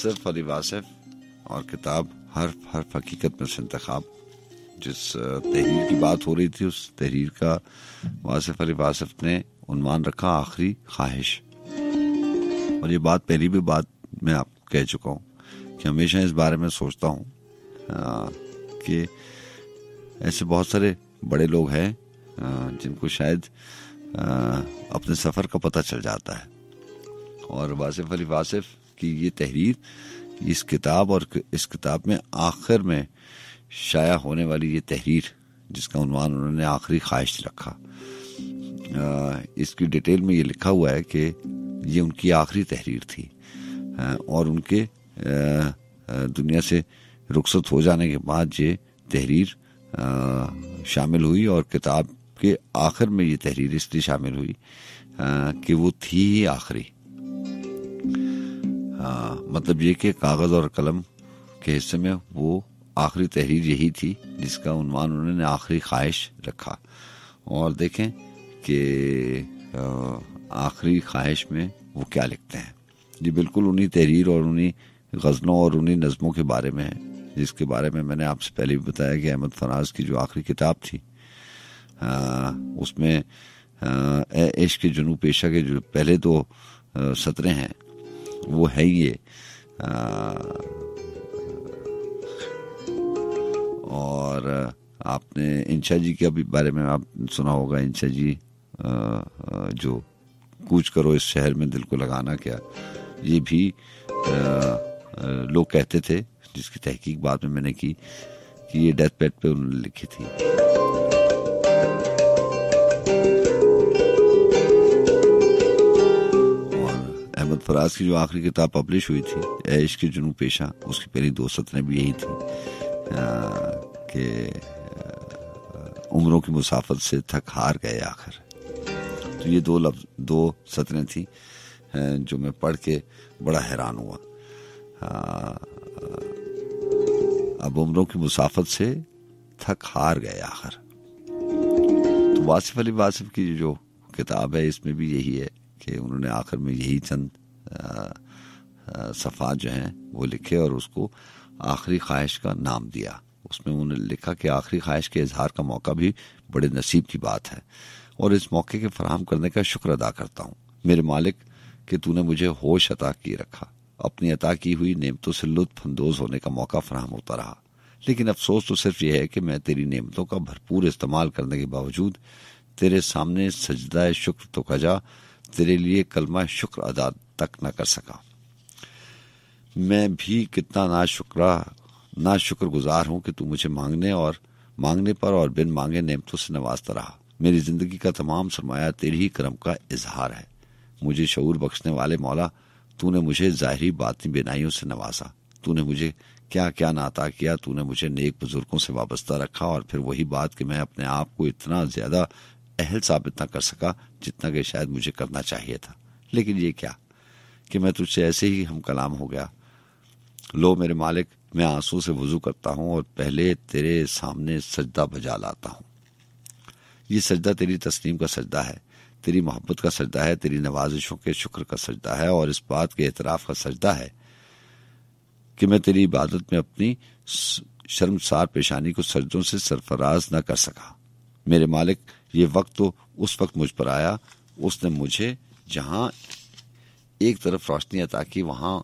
सिर्फ अली वासिफ और किताब हर हर हकीकत में से इंतखब जिस तहरीर की बात हो रही थी उस तहरीर का वासिफ अली वासिफ ने उनवान रखा आखिरी ख्वाहिश और ये बात पहली भी बात मैं आपको कह चुका हूँ कि हमेशा इस बारे में सोचता हूँ कि ऐसे बहुत सारे बड़े लोग हैं जिनको शायद अपने सफ़र का पता चल जाता है और वासिफ अली वासिफ कि ये तहरीर इस किताब और इस किताब में आखिर में शाया होने वाली ये तहरीर जिसका उन्वान उन्होंने आखिरी ख्वाहिश रखा आ, इसकी डिटेल में ये लिखा हुआ है कि ये उनकी आखिरी तहरीर थी आ, और उनके आ, दुनिया से रुखसत हो जाने के बाद ये तहरीर शामिल हुई और किताब के आखिर में ये तहरीर इसलिए शामिल हुई कि वो थी ही आखिरी आ, मतलब ये कि कागज़ और कलम के हिस्से में वो आखिरी तहरीर यही थी जिसका उन्वान उन्होंने आखिरी ख्वाहिश रखा और देखें कि आखिरी ख्वाहिश में वो क्या लिखते हैं ये बिल्कुल उन्हीं तहरीर और उन्हीं गज़लों और उन्हीं नज़मों के बारे में है जिसके बारे में मैंने आपसे पहले भी बताया कि अहमद फराज की जो आखिरी किताब थी आ, उसमें इश्क जुनू पेशा के जो पहले दो सत्रें हैं वो है ये आ, और आपने इंशा जी के बारे में आप सुना होगा इंशा जी आ, जो कूच करो इस शहर में दिल को लगाना क्या ये भी आ, लोग कहते थे जिसकी तहकीक बाद में मैंने की कि ये डेथ बेड पे उन्होंने लिखी थी अहमद फराज की जो आखिरी किताब पब्लिश हुई थी ऐश के जुनू पेशा उसकी पहली दो सतरें भी यही थी कि उम्रों की मुसाफत से थक हार गए आखिर तो ये दो लफ दो सतरें थी जो मैं पढ़ के बड़ा हैरान हुआ अब उम्रों की मुसाफत से थक हार गए आखिर तो वासिफ अली वासिफ की जो किताब है इसमें भी यही है कि उन्होंने आखिर में यही चंद सफ़ा जो हैं वो लिखे और उसको आखिरी ख्वाहिश का नाम दिया उसमें उन्होंने लिखा कि आखिरी ख्वाहिश के इजहार का मौका भी बड़े नसीब की बात है और इस मौके के फराहम करने का शुक्र अदा करता हूँ मेरे मालिक कि तूने मुझे होश अता की रखा अपनी अता की हुई नेमतों से लुत्फ अंदोज होने का मौका फराहम होता रहा लेकिन अफसोस तो सिर्फ यह है कि मैं तेरी नेमतों का भरपूर इस्तेमाल करने के बावजूद तेरे सामने सजदा शुक्र तो कजा तेरे लिए कलमा शुक्र अदा तक ना कर सका मैं भी कितना ना शुक्रा ना शुक्र गुजार हूँ कि तू मुझे मांगने और मांगने पर और बिन मांगे नेमतों से नवाजता रहा मेरी जिंदगी का तमाम सरमाया तेरी ही क्रम का इजहार है मुझे शूर बख्शने वाले मौला तूने मुझे ज़ाहरी बात बिनाइयों से नवाजा तूने मुझे क्या क्या नाता किया तूने मुझे नेक बुजुर्गों से वाबस्ता रखा और फिर वही बात कि मैं अपने आप को इतना ज़्यादा अहल साबित ना कर सका जितना कि शायद मुझे करना चाहिए था लेकिन ये क्या कि मैं तुझसे ऐसे ही हम कलाम हो गया लो मेरे मालिक मैं आंसू से वजू करता हूँ और पहले तेरे सामने सजदा बजा लाता हूँ ये सजदा तेरी तस्लीम का सजदा है तेरी मोहब्बत का सजदा है तेरी नवाजिशों के शुक्र का सजदा है और इस बात के एतराफ़ का सजदा है कि मैं तेरी इबादत में अपनी शर्मसार पेशानी को सजदों से सरफराज न कर सका मेरे मालिक ये वक्त तो उस वक्त मुझ पर आया उसने मुझे जहाँ एक तरफ रोशनी अता की वहाँ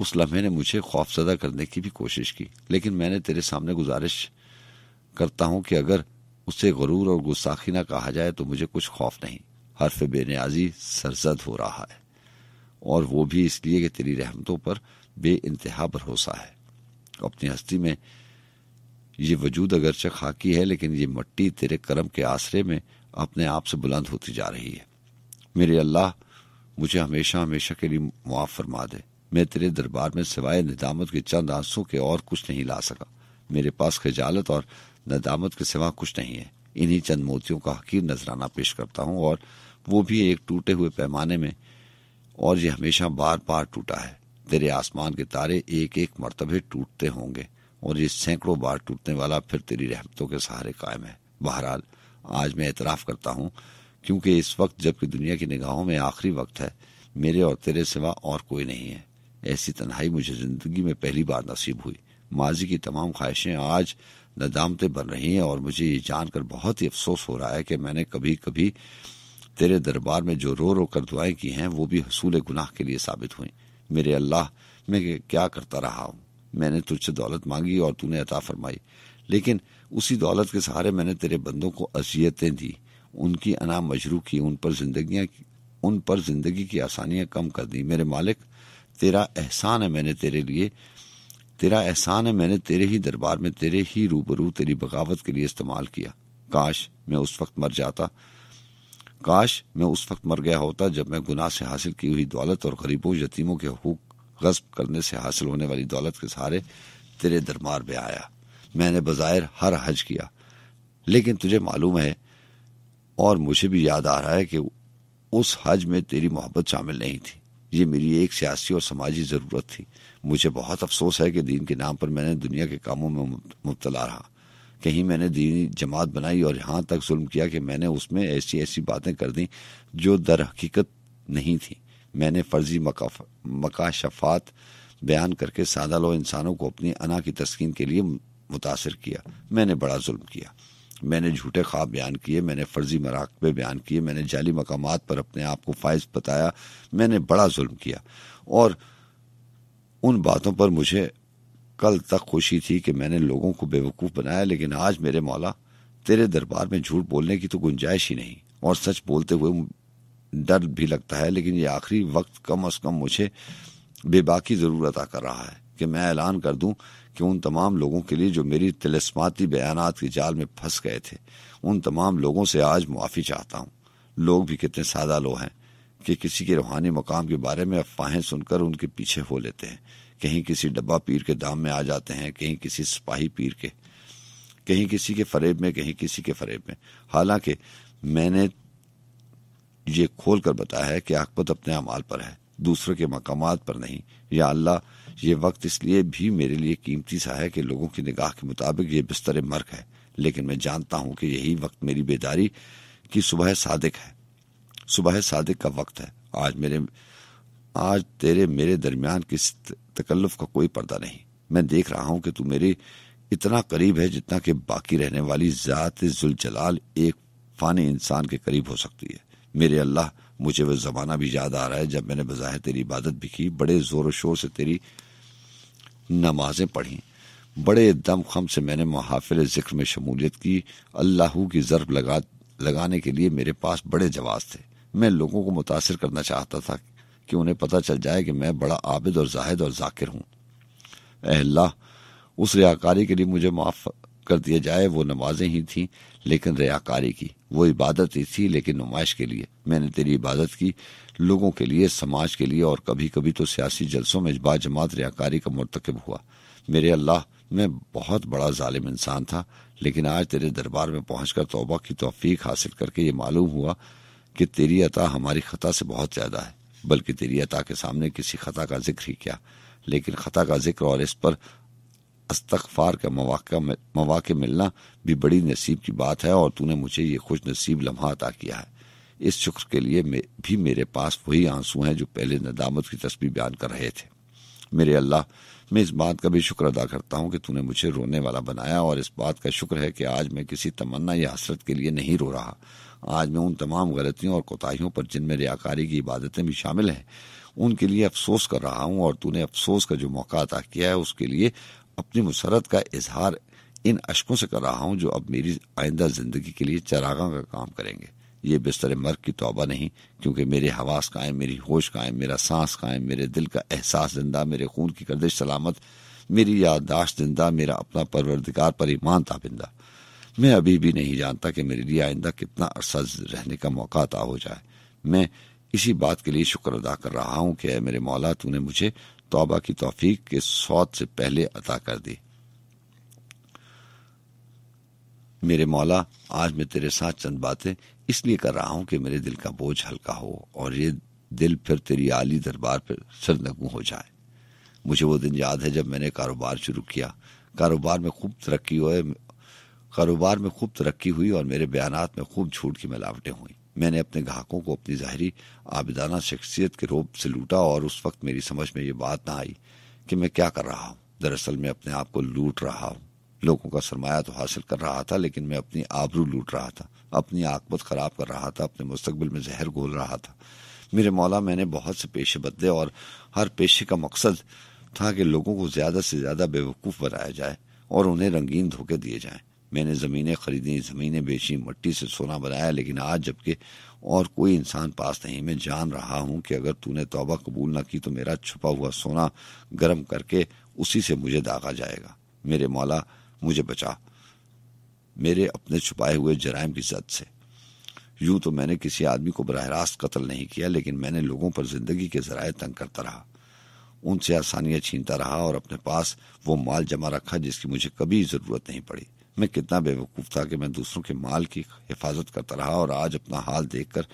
उस लम्हे ने मुझे खौफजदा करने की भी कोशिश की लेकिन मैंने तेरे सामने गुजारिश करता हूँ कि अगर उसे गरूर और गुस्साखी ना कहा जाए तो मुझे कुछ खौफ नहीं हर्फ बेनियाजी सरजद हो रहा है और वो भी इसलिए कि तेरी रहमतों पर बे इंतहा भरोसा है अपनी हस्ती में ये वजूद अगरचे खाकी है लेकिन ये मट्टी तेरे कर्म के आसरे में अपने आप से बुलंद होती जा रही है मेरे अल्लाह मुझे हमेशा हमेशा के लिए मुआफ़ फरमा दे मैं तेरे दरबार में सिवाय नदामत के चंद आंसू के और कुछ नहीं ला सका मेरे पास खजालत और नदामत के सिवा कुछ नहीं है इन्हीं चंद मोतियों का हकीर नजराना पेश करता हूँ और वो भी एक टूटे हुए पैमाने में और ये हमेशा बार बार टूटा है तेरे आसमान के तारे एक एक मरतबे टूटते होंगे और ये सैकड़ों बार टूटने वाला फिर तेरी रहमतों के सहारे कायम है बहरहाल आज मैं एतराफ़ करता हूँ क्योंकि इस वक्त जबकि दुनिया की निगाहों में आखिरी वक्त है मेरे और तेरे सिवा और कोई नहीं है ऐसी तन्हाई मुझे ज़िंदगी में पहली बार नसीब हुई माजी की तमाम ख्वाहिशें आज नदामतें बन रही हैं और मुझे ये जानकर बहुत ही अफसोस हो रहा है कि मैंने कभी कभी तेरे दरबार में जो रो रो कर दुआएं की हैं वो भी हसूल गुनाह के लिए साबित हुई मेरे अल्लाह मैं क्या करता रहा हूँ मैंने तुझसे दौलत मांगी और तूने अता फरमाई लेकिन उसी दौलत के सहारे मैंने तेरे बंदों को असीयतें दी उनकी अना मजरू की उन पर जिंदगियाँ उन पर जिंदगी की आसानियाँ कम कर दी मेरे मालिक तेरा एहसान है मैंने तेरे लिए तेरा एहसान है मैंने तेरे ही दरबार में तेरे ही रूबरू तेरी बगावत के लिए इस्तेमाल किया काश मैं उस वक्त मर जाता काश मैं उस वक्त मर गया होता जब मैं गुनाह से हासिल की हुई दौलत और गरीबों यतीमों के हकूक गस्ब करने से हासिल होने वाली दौलत के सहारे तेरे दरबार में आया मैंने बज़ाहिर हर हज किया लेकिन तुझे मालूम है और मुझे भी याद आ रहा है कि उस हज में तेरी मोहब्बत शामिल नहीं थी ये मेरी एक सियासी और समाजी ज़रूरत थी मुझे बहुत अफसोस है कि दीन के नाम पर मैंने दुनिया के कामों में मुबतला रहा कहीं मैंने दीनी जमात बनाई और यहाँ तक जुल्म किया कि मैंने उसमें ऐसी ऐसी बातें कर दी जो दर हकीकत नहीं थी मैंने फर्जी मकाशफात बयान करके सादा लो इंसानों को अपनी अना की तस्किन के लिए मुतासर किया मैंने बड़ा जुल्म किया मैंने झूठे ख्वाब बयान किए मैंने फर्जी मराकबे बयान किए मैंने जाली मकाम पर अपने आप को फायज बताया मैंने बड़ा जुल्म किया और उन बातों पर मुझे कल तक खुशी थी कि मैंने लोगों को बेवकूफ़ बनाया लेकिन आज मेरे मौला तेरे दरबार में झूठ बोलने की तो गुंजाइश ही नहीं और सच बोलते हुए डर भी लगता है लेकिन ये आखिरी वक्त कम अज कम मुझे बेबाकी ज़रूर अदा कर रहा है कि मैं ऐलान कर दूं कि उन तमाम लोगों के लिए जो मेरी तिलस्माती बयान के जाल में फंस गए थे उन तमाम लोगों से आज मुआफ़ी चाहता हूँ लोग भी कितने सादा लोग हैं कि किसी के रूहानी मकाम के बारे में अफवाहें सुनकर उनके पीछे हो लेते हैं कहीं किसी डब्बा पीर के दाम में आ जाते हैं कहीं किसी सिपाही पीर के कहीं किसी के फरेब में कहीं किसी के फरेब में हालांकि मैंने ये खोल कर बताया कि आकबत अपने अमाल पर है दूसरों के मकाम पर नहीं या अल्लाह ये वक्त इसलिए भी मेरे लिए कीमती सा है कि लोगों की निगाह के मुताबिक ये बिस्तर मर्क है लेकिन मैं जानता हूँ कि यही वक्त मेरी बेदारी की सुबह सादिक है सुबह सादिक का वक्त है आज मेरे आज तेरे मेरे दरमियान किस तकल्लफ़ का कोई पर्दा नहीं मैं देख रहा हूँ कि तू मेरे इतना करीब है जितना कि बाकी रहने वाली ज़ात जुलजलाल एक फ़ानी इंसान के करीब हो सकती है मेरे अल्लाह मुझे वह ज़माना भी याद आ रहा है जब मैंने बज़ाहिर तेरी इबादत भी की बड़े ज़ोर शोर से तेरी नमाजें पढ़ी बड़े दम खम से मैंने मुहाफ़िल ज़िक्र में शमूलियत की अल्लाह की ज़रब लगा लगाने के लिए मेरे पास बड़े जवाब थे मैं लोगों को मुतासर करना चाहता था कि उन्हें पता चल जाए कि मैं बड़ा आबिद और जाहिद और जाकिर हूँ अल्लाह उस रिहाकारी के लिए मुझे कर दिया जाए वो नमाजें ही थी लेकिन रयाकारी की वो इबादत ही थी लेकिन नुमाइश के लिए मैंने तेरी इबादत की लोगों के लिए समाज के लिए और कभी कभी तो सियासी जलसों में बाजमात जमात रयाकारी का मरतकब हुआ मेरे अल्लाह मैं बहुत बड़ा ालिम इंसान था लेकिन आज तेरे दरबार में पहुंचकर तौबा की तोफीक हासिल करके ये मालूम हुआ कि तेरी अता हमारी खता से बहुत ज़्यादा है बल्कि तेरी अता के सामने किसी खता का जिक्र ही क्या लेकिन खता का जिक्र और इस पर अस्तगफार का मौाक़ा मौाक़ मिलना भी बड़ी नसीब की बात है और तूने मुझे ये खुश नसीब लम्हा अदा किया है इस शुक्र के लिए भी मेरे पास वही आंसू हैं जो पहले नदामत की तस्वीर बयान कर रहे थे मेरे अल्लाह मैं इस बात का भी शुक्र अदा करता हूँ कि तूने मुझे रोने वाला बनाया और इस बात का शुक्र है कि आज मैं किसी तमन्ना या हसरत के लिए नहीं रो रहा आज मैं उन तमाम गलतियों और कोताहियों पर जिनमें रियाकारी की इबादतें भी शामिल हैं उनके लिए अफसोस कर रहा हूँ और तूने अफसोस का जो मौका अदा किया है उसके लिए अपनी मुसरत का इजहार इन अशकों से कर रहा हूँ जो अब मेरी आइंदा जिंदगी के लिए चरागा का काम करेंगे ये बिस्तर मर्ग की तोबा नहीं क्योंकि मेरे हवास कायम मेरी होश कायम मेरा सांस कायम मेरे दिल का एहसास जिंदा मेरे खून की गर्दिश सलामत मेरी याददाश्त जिंदा मेरा अपना परवरदिगार पर ईमान ताबिंदा मैं अभी भी नहीं जानता कि मेरे लिए आइंदा कितना अरसा रहने का मौका अता हो जाए मैं इसी बात के लिए शुक्र अदा कर रहा हूँ कि मेरे मौला तूने मुझे तौबा की तोफीक के सौत से पहले अता कर दी मेरे मौला आज मैं तेरे साथ चंद बातें इसलिए कर रहा हूं कि मेरे दिल का बोझ हल्का हो और ये दिल फिर तेरी आली दरबार पर सरनगू हो जाए मुझे वो दिन याद है जब मैंने कारोबार शुरू किया कारोबार में खूब तरक्की हुए कारोबार में खूब तरक्की हुई और मेरे बयान में खूब छूट की मिलावटें हुई मैंने अपने ग्राहकों को अपनी ज़ाहरी आबिदाना शख्सियत के रूप से लूटा और उस वक्त मेरी समझ में ये बात ना आई कि मैं क्या कर रहा हूँ दरअसल मैं अपने आप को लूट रहा हूँ लोगों का सरमाया तो हासिल कर रहा था लेकिन मैं अपनी आबरू लूट रहा था अपनी आकबत ख़राब कर रहा था अपने मुस्तबिल में जहर घोल रहा था मेरे मौला मैंने बहुत से पेशे बदले और हर पेशे का मकसद था कि लोगों को ज़्यादा से ज़्यादा बेवकूफ़ बनाया जाए और उन्हें रंगीन धोखे दिए जाएं मैंने ज़मीनें ख़रीदी ज़मीनें बेची मट्टी से सोना बनाया लेकिन आज जबकि और कोई इंसान पास नहीं मैं जान रहा हूँ कि अगर तूने तोबा कबूल ना की तो मेरा छुपा हुआ सोना गर्म करके उसी से मुझे दागा जाएगा मेरे मौला मुझे बचा मेरे अपने छुपाए हुए जराइम की जद से यूं तो मैंने किसी आदमी को बरह रास्त कत्ल नहीं किया लेकिन मैंने लोगों पर जिंदगी के जराए तंग करता रहा उनसे आसानियाँ छीनता रहा और अपने पास वो माल जमा रखा जिसकी मुझे कभी ज़रूरत नहीं पड़ी मैं कितना बेवकूफ़ था कि मैं दूसरों के माल की हिफाजत करता रहा और आज अपना हाल देखकर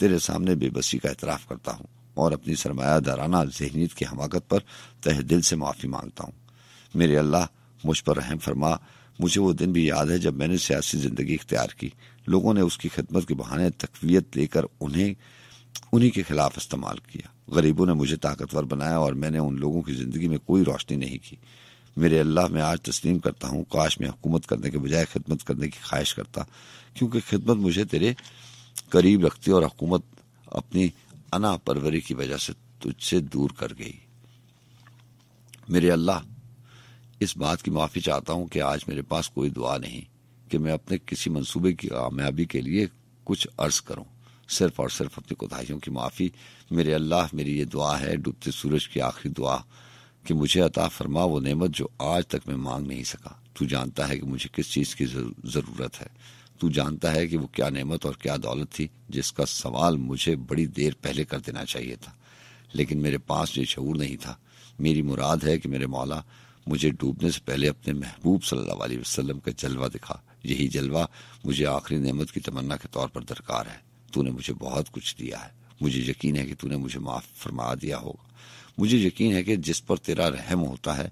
तेरे सामने बेबसी का एतराफ़ करता हूँ और अपनी सरमाया दाराना जहनीत की हमाकत पर तह दिल से माफ़ी मांगता हूँ मेरे अल्लाह मुझ पर रहम फरमा मुझे वो दिन भी याद है जब मैंने सियासी ज़िंदगी इख्तियार की लोगों ने उसकी खिदमत के बहाने तकवीत लेकर उन्हें उन्हीं के खिलाफ इस्तेमाल किया गरीबों ने मुझे ताकतवर बनाया और मैंने उन लोगों की ज़िंदगी में कोई रोशनी नहीं की मेरे अल्लाह मैं आज तस्लीम करता हूँ काश मैं हुकूमत करने के बजाय खिदमत करने की ख्वाहिश करता क्योंकि खिदमत मुझे तेरे करीब रखती और हुकूमत अपनी अना परवरी की वजह से तुझसे दूर कर गई मेरे अल्लाह इस बात की माफ़ी चाहता हूँ कि आज मेरे पास कोई दुआ नहीं कि मैं अपने किसी मनसूबे की कामयाबी के लिए कुछ अर्ज करूँ सिर्फ और सिर्फ अपनी कोताही की माफ़ी मेरे अल्लाह मेरी ये दुआ है डूबते सूरज की आखिरी दुआ कि मुझे अता फरमा वो नेमत जो आज तक मैं मांग नहीं सका तू जानता है कि मुझे किस चीज़ की ज़रूरत है तू जानता है कि वो क्या नेमत और क्या दौलत थी जिसका सवाल मुझे बड़ी देर पहले कर देना चाहिए था लेकिन मेरे पास ये शूर नहीं था मेरी मुराद है कि मेरे मौला मुझे डूबने से पहले अपने महबूब सल्ला वसलम का जलवा दिखा यही जलवा मुझे आखिरी नेमत की तमन्ना के तौर पर दरकार है तूने मुझे बहुत कुछ दिया है मुझे यकीन है कि तूने मुझे माफ़ फरमा दिया होगा मुझे यकीन है कि जिस पर तेरा रहम होता है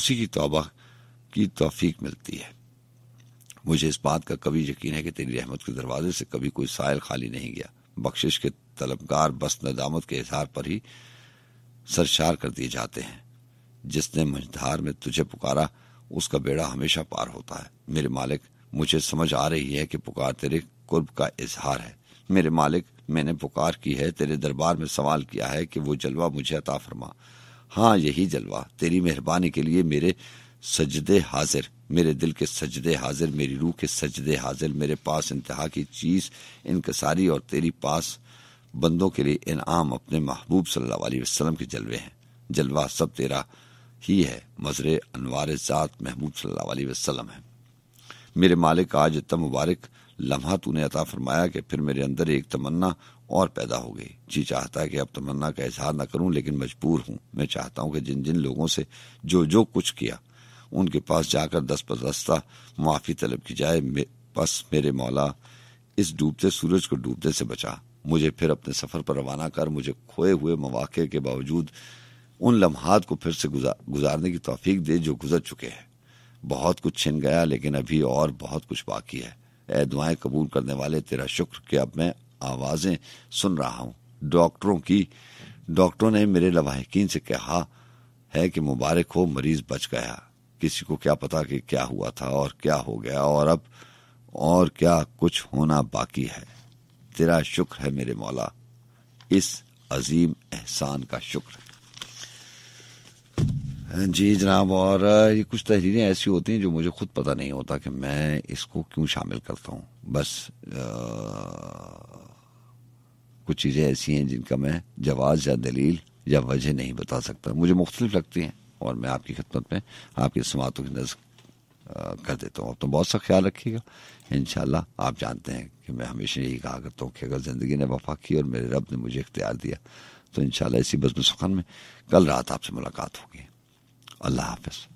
उसी की तौबा की तोफीक मिलती है मुझे इस बात का कभी यकीन है कि तेरी रहमत के दरवाजे से कभी कोई सायल खाली नहीं गया बख्शिश के तलबगार बस नदामत के इजहार पर ही सरशार कर दिए जाते हैं जिसने मझधार में तुझे पुकारा उसका बेड़ा हमेशा पार होता है मेरे मालिक मुझे समझ आ रही है कि पुकार तेरे कुर्ब का इजहार है मेरे मालिक मैंने पुकार की है तेरे दरबार में सवाल किया है कि वो जलवा मुझे अता फरमा हाँ यही जलवा तेरी मेहरबानी के लिए मेरे सजदे हाजिर मेरे दिल के सजदे हाजिर मेरी रूह के सजदे हाजिर मेरे पास इंतहा की चीज़ इनकसारी और तेरी पास बंदों के लिए इनाम अपने महबूब सल्लल्लाहु वसलम वसल्लम के जलवे हैं जलवा सब तेरा ही है मजर अनवार महबूब सल्लल्लाहु वसल्लम है मेरे मालिक आज इतना मुबारक लम्हा तूने अता फरमाया कि फिर मेरे अंदर एक तमन्ना और पैदा हो गई जी चाहता है कि अब तमन्ना का इजहार न करूं लेकिन मजबूर हूं मैं चाहता हूं कि जिन जिन लोगों से जो जो कुछ किया उनके पास जाकर दस पदस्ता माफ़ी तलब की जाए मे, बस मेरे मौला इस डूबते सूरज को डूबने से बचा मुझे फिर अपने सफ़र पर रवाना कर मुझे खोए हुए मौाक़े के बावजूद उन लम्हात को फिर से गुजा, गुजारने की तोफीक दे जो गुजर चुके हैं बहुत कुछ छिन गया लेकिन अभी और बहुत कुछ बाकी है ए दुआएं कबूल करने वाले तेरा शुक्र कि अब मैं आवाज़ें सुन रहा हूँ डॉक्टरों की डॉक्टरों ने मेरे लवाहकिन से कहा है कि मुबारक हो मरीज बच गया किसी को क्या पता कि क्या हुआ था और क्या हो गया और अब और क्या कुछ होना बाकी है तेरा शुक्र है मेरे मौला इस अजीम एहसान का शुक्र है जी जनाब और ये कुछ तहरीरें ऐसी होती हैं जो मुझे खुद पता नहीं होता कि मैं इसको क्यों शामिल करता हूँ बस आ, कुछ चीज़ें ऐसी हैं जिनका मैं जवाज़ या दलील या वजह नहीं बता सकता मुझे मुख्तलिफ लगती हैं और मैं आपकी खिदमत में आपकी समातों की नज़र कर देता हूँ अब तो बहुत सा ख्याल रखिएगा इन आप जानते हैं कि मैं हमेशा यही कहा करता हूँ कि अगर ज़िंदगी ने वफा की और मेरे रब ने मुझे इख्तियार दिया तो इन इसी बज़म सुखन में कल रात आपसे मुलाकात होगी laugh is.